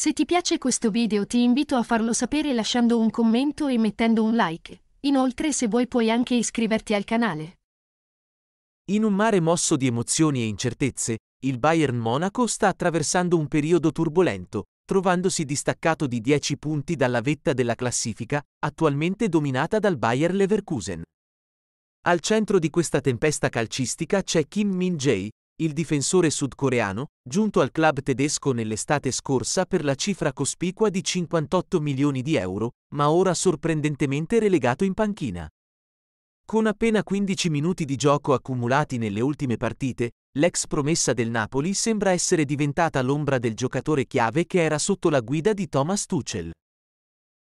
Se ti piace questo video ti invito a farlo sapere lasciando un commento e mettendo un like. Inoltre se vuoi puoi anche iscriverti al canale. In un mare mosso di emozioni e incertezze, il Bayern Monaco sta attraversando un periodo turbolento, trovandosi distaccato di 10 punti dalla vetta della classifica, attualmente dominata dal Bayer Leverkusen. Al centro di questa tempesta calcistica c'è Kim Min-jae, il difensore sudcoreano, giunto al club tedesco nell'estate scorsa per la cifra cospicua di 58 milioni di euro, ma ora sorprendentemente relegato in panchina. Con appena 15 minuti di gioco accumulati nelle ultime partite, l'ex promessa del Napoli sembra essere diventata l'ombra del giocatore chiave che era sotto la guida di Thomas Tuchel.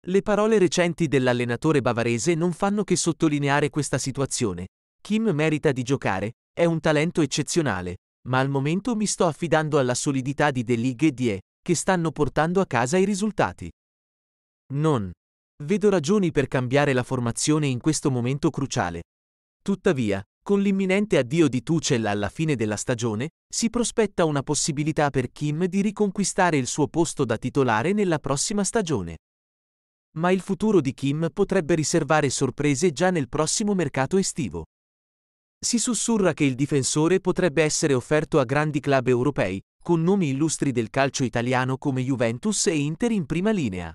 Le parole recenti dell'allenatore bavarese non fanno che sottolineare questa situazione. Kim merita di giocare, è un talento eccezionale, ma al momento mi sto affidando alla solidità di De Ligue e Die, che stanno portando a casa i risultati. Non. Vedo ragioni per cambiare la formazione in questo momento cruciale. Tuttavia, con l'imminente addio di Tuchel alla fine della stagione, si prospetta una possibilità per Kim di riconquistare il suo posto da titolare nella prossima stagione. Ma il futuro di Kim potrebbe riservare sorprese già nel prossimo mercato estivo. Si sussurra che il difensore potrebbe essere offerto a grandi club europei, con nomi illustri del calcio italiano come Juventus e Inter in prima linea.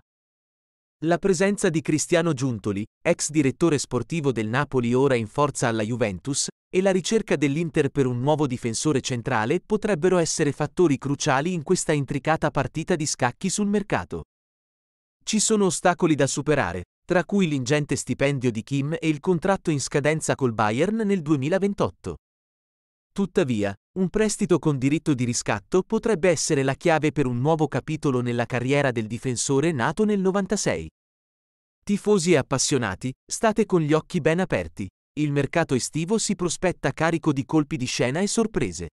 La presenza di Cristiano Giuntoli, ex direttore sportivo del Napoli ora in forza alla Juventus, e la ricerca dell'Inter per un nuovo difensore centrale potrebbero essere fattori cruciali in questa intricata partita di scacchi sul mercato. Ci sono ostacoli da superare, tra cui l'ingente stipendio di Kim e il contratto in scadenza col Bayern nel 2028. Tuttavia, un prestito con diritto di riscatto potrebbe essere la chiave per un nuovo capitolo nella carriera del difensore nato nel 96. Tifosi e appassionati, state con gli occhi ben aperti. Il mercato estivo si prospetta carico di colpi di scena e sorprese.